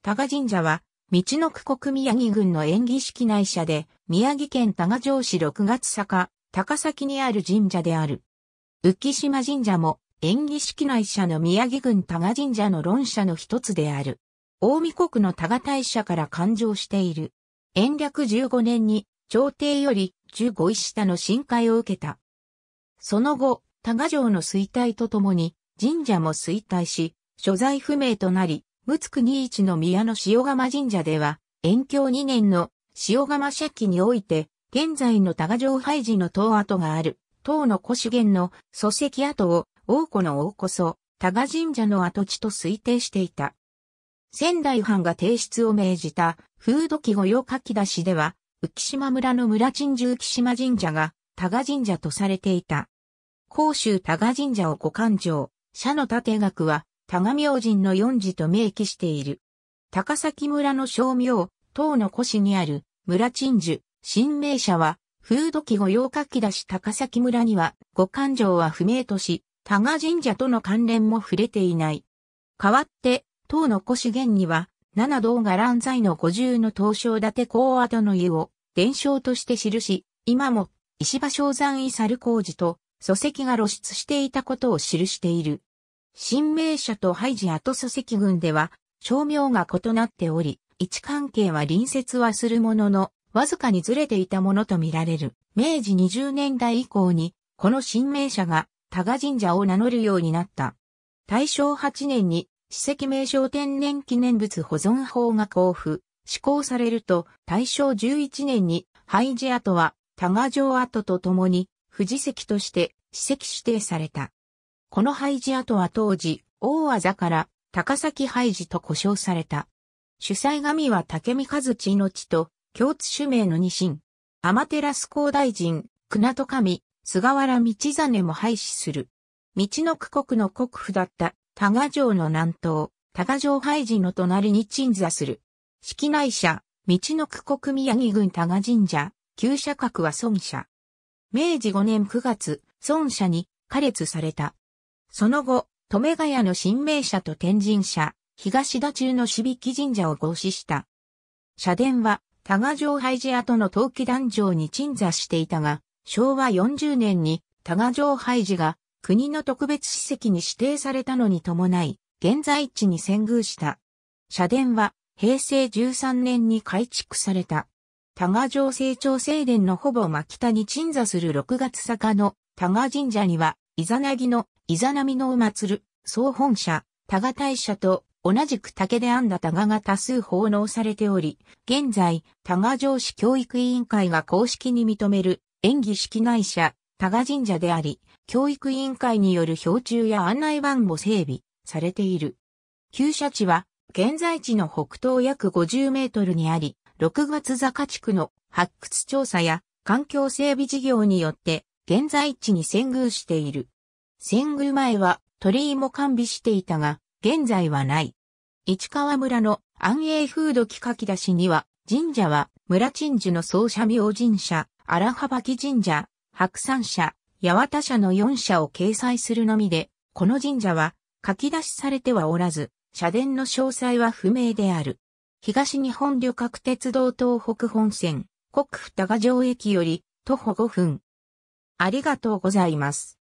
多賀神社は、道の区国宮城郡の縁起式内社で、宮城県多賀城市六月坂、高崎にある神社である。浮島神社も、縁起式内社の宮城郡多賀神社の論社の一つである。大見国の多賀大社から誕生している。延暦15年に、朝廷より15位下の深海を受けた。その後、多賀城の衰退とともに、神社も衰退し、所在不明となり、陸奥二一の宮の塩釜神社では、延教2年の塩釜社記において、現在の多賀城廃寺の塔跡がある、塔の古資源の礎石跡を、王子の王こそ、多賀神社の跡地と推定していた。仙台藩が提出を命じた、風土記御用書き出しでは、浮島村の村鎮住浮島神社が、多賀神社とされていた。甲州多賀神社を五勘定、社の盾額は、多賀明神の四字と明記している。高崎村の小名、唐の古市にある村鎮守、新名社は、風土記号用書き出し高崎村には、五感情は不明とし、多賀神社との関連も触れていない。代わって、唐の古市源には、七道が乱在の五重の東照立公跡の湯を伝承として記し、今も石場正山遺猿工事と祖籍が露出していたことを記している。新名社とハイジアと祖籍群では、商名が異なっており、位置関係は隣接はするものの、わずかにずれていたものとみられる。明治20年代以降に、この新名社が、多賀神社を名乗るようになった。大正8年に、史跡名称天然記念物保存法が交付、施行されると、大正11年に、廃寺跡は、多賀城跡と共に、富士石として、史跡指定された。この廃寺跡は当時、大技から高崎廃寺と呼称された。主催神は竹見和地の地と、共通主名の二神。天照高大臣、船戸神、菅原道真も廃止する。道の区国の国府だった、多賀城の南東、多賀城廃寺の隣に鎮座する。式内社、道の区国宮城郡多賀神社、旧社格は孫社。明治5年9月、孫社に、加列された。その後、留ヶ谷の神明社と天神社、東田中のびき神社を合祀した。社殿は、多賀城廃寺跡の陶器壇上に鎮座していたが、昭和40年に多賀城廃寺が国の特別史跡に指定されたのに伴い、現在地に遷宮した。社殿は平成13年に改築された。多賀城成長正殿のほぼ真北に鎮座する6月坂の多賀神社には、イザナギのイザナミの馬鶴、総本社、多賀大社と同じく竹で編んだ多賀が多数奉納されており、現在、多賀城市教育委員会が公式に認める演技式内社、多賀神社であり、教育委員会による標柱や案内板も整備されている。旧社地は、現在地の北東約50メートルにあり、6月坂地区の発掘調査や環境整備事業によって、現在地に遷宮している。遷宮前は鳥居も完備していたが、現在はない。市川村の安永風土木書き出しには、神社は村鎮守の総社明神社、荒幅木神社、白山社、八幡社の4社を掲載するのみで、この神社は書き出しされてはおらず、社殿の詳細は不明である。東日本旅客鉄道東北本線、国府高城駅より徒歩5分。ありがとうございます。